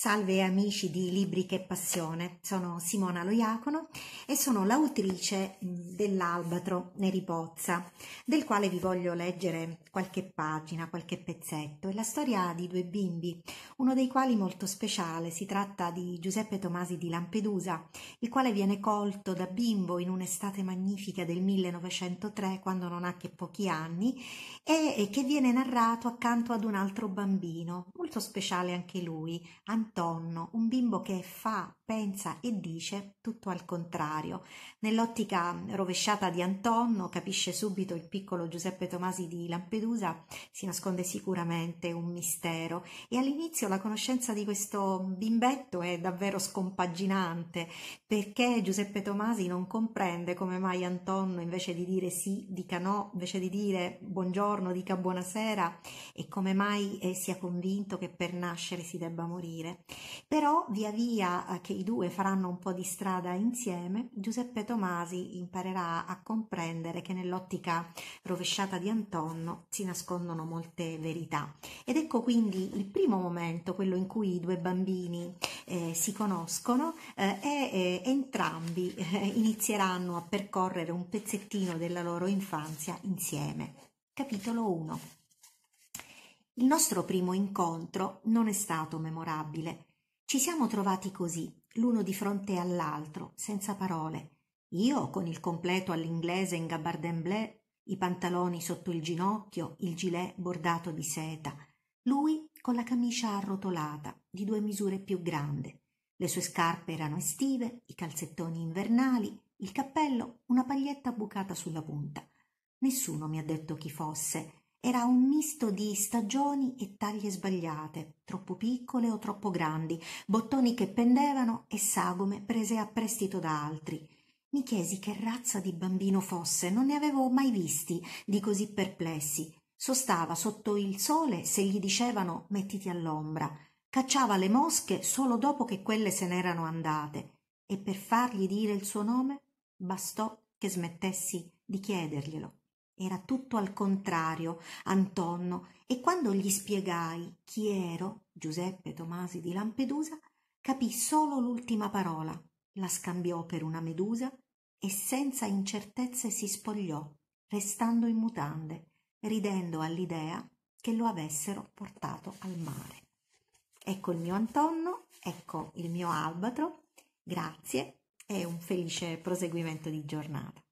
Salve amici di Libri che Passione, sono Simona Loiacono e sono l'autrice dell'Albatro Neri Pozza, del quale vi voglio leggere qualche pagina, qualche pezzetto. È la storia di due bimbi, uno dei quali molto speciale, si tratta di Giuseppe Tomasi di Lampedusa, il quale viene colto da bimbo in un'estate magnifica del 1903, quando non ha che pochi anni, e che viene narrato accanto ad un altro bambino, molto speciale anche lui, Antonno, un bimbo che fa pensa e dice tutto al contrario. Nell'ottica rovesciata di Antonno capisce subito il piccolo Giuseppe Tomasi di Lampedusa, si nasconde sicuramente un mistero e all'inizio la conoscenza di questo bimbetto è davvero scompaginante perché Giuseppe Tomasi non comprende come mai Antonno invece di dire sì dica no, invece di dire buongiorno dica buonasera e come mai eh, sia convinto che per nascere si debba morire. Però via via eh, che i due faranno un po' di strada insieme, Giuseppe Tomasi imparerà a comprendere che nell'ottica rovesciata di Antonno si nascondono molte verità. Ed ecco quindi il primo momento, quello in cui i due bambini eh, si conoscono eh, e eh, entrambi inizieranno a percorrere un pezzettino della loro infanzia insieme. Capitolo 1 il nostro primo incontro non è stato memorabile, ci siamo trovati così, l'uno di fronte all'altro, senza parole. Io con il completo all'inglese in gabardine bleu, i pantaloni sotto il ginocchio, il gilet bordato di seta. Lui con la camicia arrotolata, di due misure più grande. Le sue scarpe erano estive, i calzettoni invernali, il cappello, una paglietta bucata sulla punta. Nessuno mi ha detto chi fosse, era un misto di stagioni e taglie sbagliate, troppo piccole o troppo grandi, bottoni che pendevano e sagome prese a prestito da altri. Mi chiesi che razza di bambino fosse, non ne avevo mai visti di così perplessi. Sostava sotto il sole se gli dicevano mettiti all'ombra, cacciava le mosche solo dopo che quelle se n'erano andate, e per fargli dire il suo nome bastò che smettessi di chiederglielo. Era tutto al contrario, Antonno, e quando gli spiegai chi ero, Giuseppe Tomasi di Lampedusa, capì solo l'ultima parola, la scambiò per una medusa e senza incertezze si spogliò, restando in mutande, ridendo all'idea che lo avessero portato al mare. Ecco il mio Antonno, ecco il mio albatro. Grazie e un felice proseguimento di giornata.